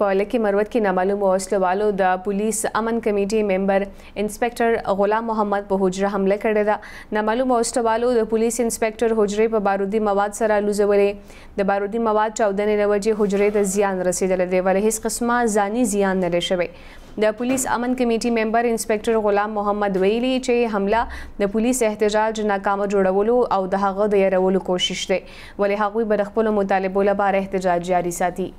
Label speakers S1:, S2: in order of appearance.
S1: په لکه مروت کې نامعلوم وسلو والو د پولیس امن کمیټې ممبر انسپکټر غلام محمد په حجره حمله کړې ده نامعلوم وسلو والو د پولیس انسپکټر حجره په بارودي مواد سره لوزولې د بارودي مواد 14 نه لوجه حجره ته زیان رسیدل دی ولې هیڅ قسمه ځاني زیان نه لشي د پولیس امن کمیټې ممبر انسپکټر غلام محمد ویلی چې حمله د پولیس احتجاج ناکامه جوړولو او د هغه د يرولو کوشش دی ولې هغوی بر خپل مطالبه لپاره احتجاج جاری ساتي